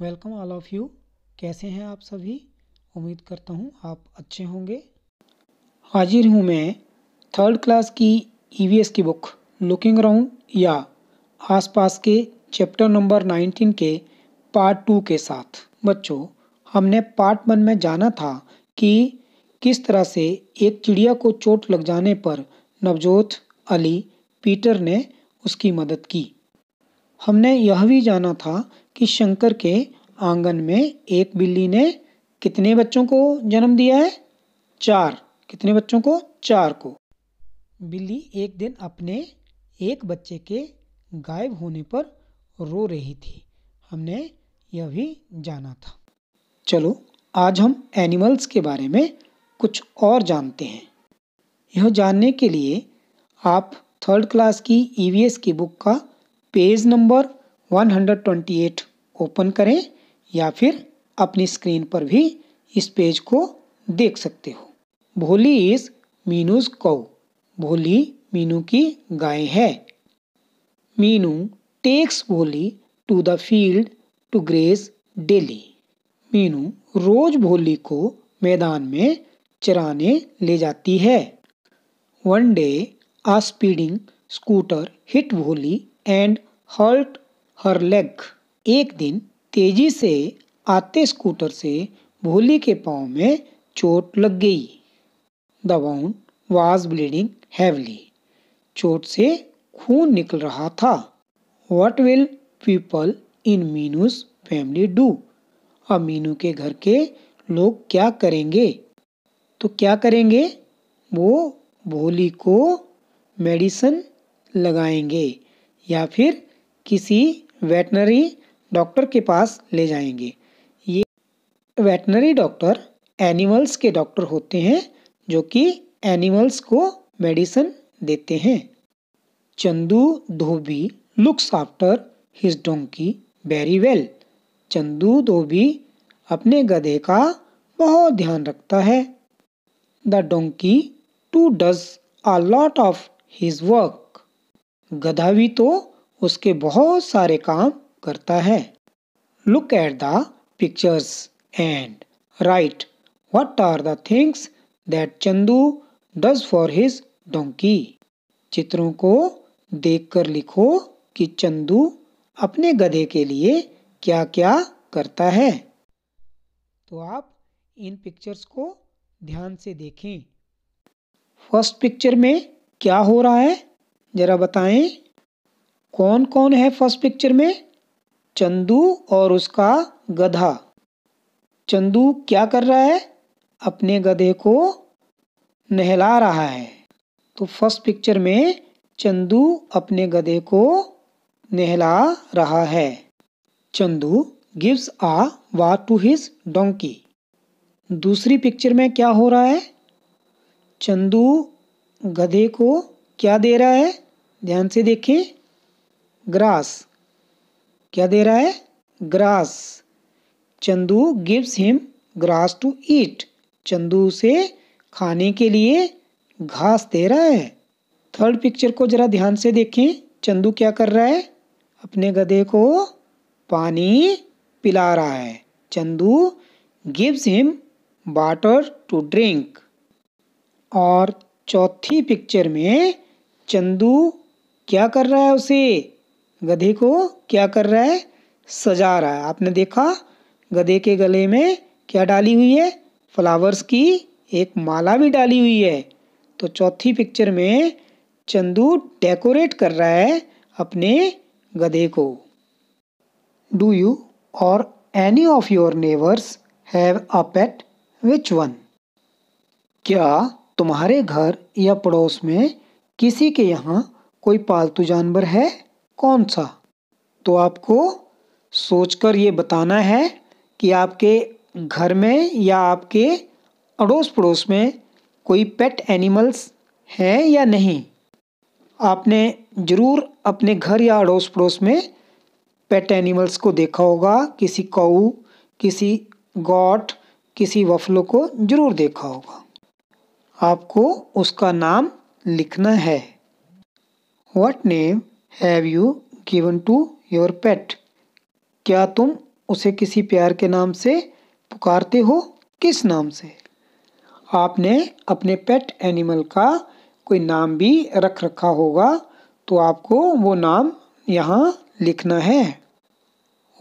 welcome all of you कैसे हैं आप सभी उम्मीद करता हूँ आप अच्छे होंगे हाजिर हूँ मैं थर्ड क्लास की ईवीएस e की बुक लुकिंग राउंड या आसपास के चैप्टर नंबर 19 के पार्ट टू के साथ बच्चों हमने पार्ट वन में जाना था कि किस तरह से एक चिड़िया को चोट लग जाने पर नवजोत अली पीटर ने उसकी मदद की हमने यह भी जाना था कि शंकर के आंगन में एक बिल्ली ने कितने बच्चों को जन्म दिया है चार कितने बच्चों को चार को बिल्ली एक दिन अपने एक बच्चे के गायब होने पर रो रही थी हमने यह भी जाना था चलो आज हम एनिमल्स के बारे में कुछ और जानते हैं यह जानने के लिए आप थर्ड क्लास की ईवीएस e की बुक का पेज नंबर 128 ओपन करें या फिर अपनी स्क्रीन पर भी इस पेज को देख सकते हो भोली इज मीनूज कौ भोली मीनू की गाय है Meenu takes Bholi to the field to graze daily Meenu रोज भोली को मैदान में चराने ले जाती है one day a speeding scooter hit Bholi and hurt her leg एक दिन तेजी से आते स्कूटर से भोली के पाँव में चोट लग गई the wound was bleeding heavily चोट से खून निकल रहा था what will people in Meenu's family do अब मीनू के घर के लोग क्या करेंगे तो क्या करेंगे वो भोली को मेडिसन लगाएंगे या फिर किसी वेटनरी डॉक्टर के पास ले जाएंगे ये वेटनरी डॉक्टर एनिमल्स के डॉक्टर होते हैं जो कि एनिमल्स को मेडिसिन देते हैं Chandu dhobi looks after his donkey very well Chandu dhobi अपने गधे का बहुत ध्यान रखता है the donkey too does a lot of his work गधा भी तो उसके बहुत सारे काम करता है look at the pictures and write what are the things that Chandu does for his donkey चित्रों को देखकर लिखो कि चंदू अपने गधे के लिए क्या क्या करता है तो आप इन पिक्चर्स को ध्यान से देखें फर्स्ट पिक्चर में क्या हो रहा है जरा बताएं कौन कौन है फर्स्ट पिक्चर में चंदू और उसका गधा चंदू क्या कर रहा है अपने गधे को नहला रहा है तो फर्स्ट पिक्चर में चंदू अपने गधे को नहला रहा है Chandu gives a wash to his donkey दूसरी पिक्चर में क्या हो रहा है चंदू गधे को क्या दे रहा है ध्यान से देखें ग्रास क्या दे रहा है grass Chandu gives him grass to eat Chandu उसे खाने के लिए घास दे रहा है थर्ड पिक्चर को जरा ध्यान से देखें चंदू क्या कर रहा है अपने गधे को पानी पिला रहा है Chandu gives him water to drink और चौथी पिक्चर में चंदू क्या कर रहा है उसे गधे को क्या कर रहा है सजा रहा है आपने देखा गधे के गले में क्या डाली हुई है फ्लावर्स की एक माला भी डाली हुई है तो चौथी पिक्चर में चंदू डेकोरेट कर रहा है अपने गधे को do you or any of your neighbours have a pet which one क्या तुम्हारे घर या पड़ोस में किसी के यहाँ कोई पालतू जानवर है कौन सा तो आपको सोचकर ये बताना है कि आपके घर में या आपके अड़ोस पड़ोस में कोई पेट एनिमल्स हैं या नहीं आपने ज़रूर अपने घर या अड़ोस पड़ोस में पेट एनिमल्स को देखा होगा किसी कौ किसी गॉट किसी वफलों को ज़रूर देखा होगा आपको उसका नाम लिखना है what name have you given to your pet क्या तुम उसे किसी प्यार के नाम से पुकारते हो किस नाम से आपने अपने पेट एनिमल का कोई नाम भी रख रखा होगा तो आपको वो नाम यहाँ लिखना है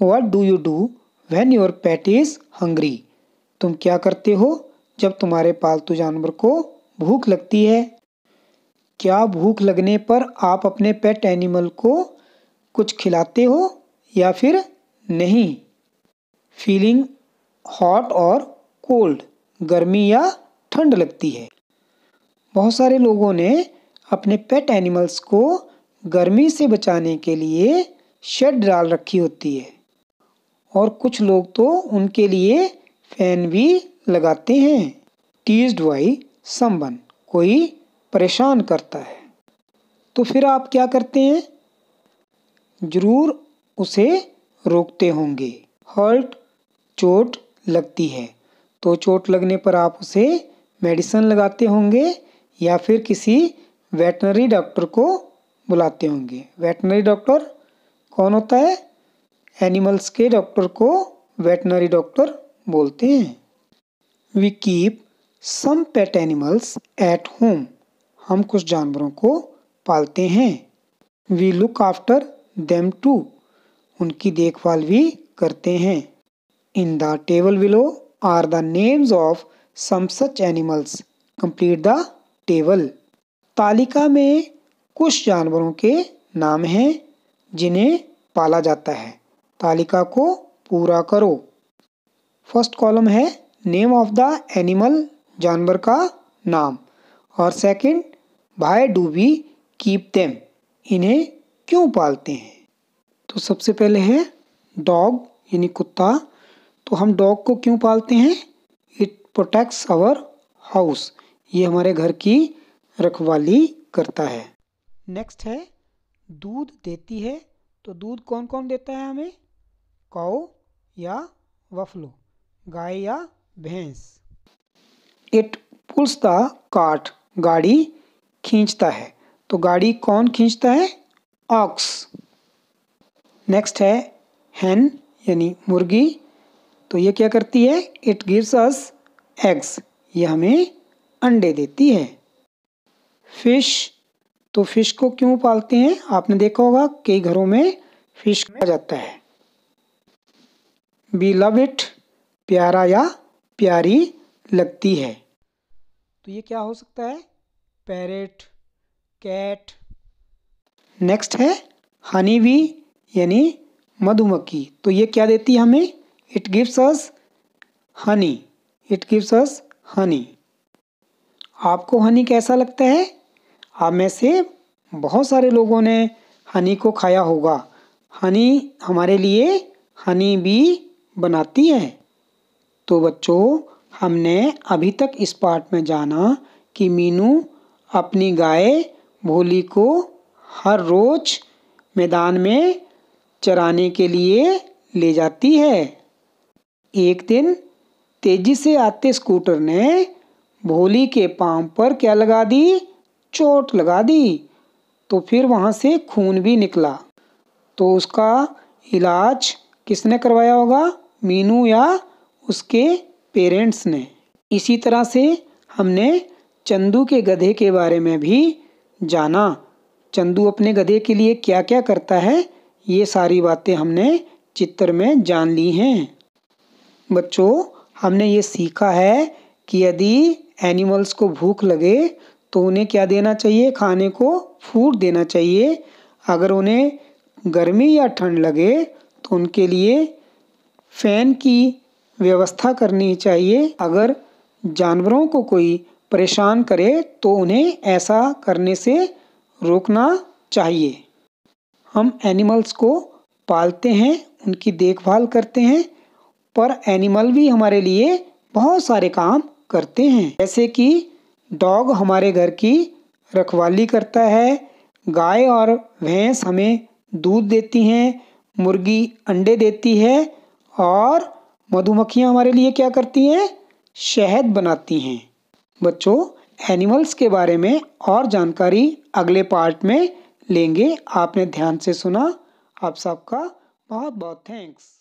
what do you do when your pet is hungry तुम क्या करते हो जब तुम्हारे पालतू जानवर को भूख लगती है क्या भूख लगने पर आप अपने पेट एनिमल को कुछ खिलाते हो या फिर नहीं फीलिंग हॉट और कोल्ड गर्मी या ठंड लगती है बहुत सारे लोगों ने अपने पेट एनिमल्स को गर्मी से बचाने के लिए शेड डाल रखी होती है और कुछ लोग तो उनके लिए फैन भी लगाते हैं टीज वाई समवन कोई परेशान करता है तो फिर आप क्या करते हैं ज़रूर उसे रोकते होंगे हर्ट चोट लगती है तो चोट लगने पर आप उसे मेडिसिन लगाते होंगे या फिर किसी वेटनरी डॉक्टर को बुलाते होंगे वेटनरी डॉक्टर कौन होता है एनिमल्स के डॉक्टर को वेटनरी डॉक्टर बोलते हैं we keep some pet animals at home हम कुछ जानवरों को पालते हैं we look after them too उनकी देखभाल भी करते हैं in the table below are the names of some such animals complete the table तालिका में कुछ जानवरों के नाम हैं जिन्हें पाला जाता है तालिका को पूरा करो फर्स्ट कॉलम है नेम ऑफ द एनिमल जानवर का नाम और second why do we keep them इन्हें क्यों पालते हैं तो सबसे पहले है डॉग यानी कुत्ता तो हम डॉग को क्यों पालते हैं इट प्रोटेक्ट्स आवर हाउस ये हमारे घर की रखवाली करता है नेक्स्ट है दूध देती है तो दूध कौन कौन देता है हमें काओ या वफलो गाय या भैंस इट पुल्स द कार्ट गाड़ी खींचता है तो गाड़ी कौन खींचता है ऑक्स नेक्स्ट है हैन यानी मुर्गी तो ये क्या करती है इट गिव्स अस एग्स ये हमें अंडे देती है फिश तो फिश को क्यों पालते हैं आपने देखा होगा कई घरों में फिश खाया जाता है बी लव इट प्यारा या प्यारी लगती है तो ये क्या हो सकता है पैरेट कैट नेक्स्ट है हनी वी यानी मधुमक्खी तो ये क्या देती है हमें it gives us honey it gives us honey आपको हनी कैसा लगता है आप में से बहुत सारे लोगों ने हनी को खाया होगा हनी हमारे लिए हनी भी बनाती है तो बच्चों हमने अभी तक इस पार्ट में जाना कि मीनू अपनी गाय भोली को हर रोज मैदान में चराने के लिए ले जाती है एक दिन तेजी से आते स्कूटर ने भोली के पाम पर क्या लगा दी चोट लगा दी तो फिर वहाँ से खून भी निकला तो उसका इलाज किसने करवाया होगा मीनू या उसके पेरेंट्स ने इसी तरह से हमने चंदू के गधे के बारे में भी जाना चंदू अपने गधे के लिए क्या क्या करता है ये सारी बातें हमने चित्र में जान ली हैं बच्चों हमने ये सीखा है कि यदि एनिमल्स को भूख लगे तो उन्हें क्या देना चाहिए खाने को फूड देना चाहिए अगर उन्हें गर्मी या ठंड लगे तो उनके लिए फैन की व्यवस्था करनी चाहिए अगर जानवरों को कोई परेशान करे तो उन्हें ऐसा करने से रोकना चाहिए हम एनिमल्स को पालते हैं उनकी देखभाल करते हैं पर एनिमल भी हमारे लिए बहुत सारे काम करते हैं जैसे कि डॉग हमारे घर की रखवाली करता है गाय और भैंस हमें दूध देती हैं मुर्गी अंडे देती है और मधुमक्खियाँ हमारे लिए क्या करती हैं शहद बनाती हैं बच्चों एनिमल्स के बारे में और जानकारी अगले पार्ट में लेंगे आपने ध्यान से सुना आप सबका बहुत बहुत थैंक्स